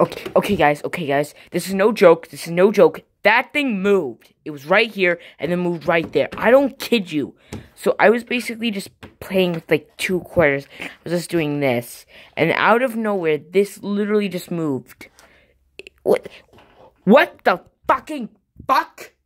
Okay, okay, guys, okay, guys. This is no joke. This is no joke. That thing moved. It was right here and then moved right there. I don't kid you. So I was basically just playing with like two quarters. I was just doing this. And out of nowhere, this literally just moved. What? What the fucking fuck?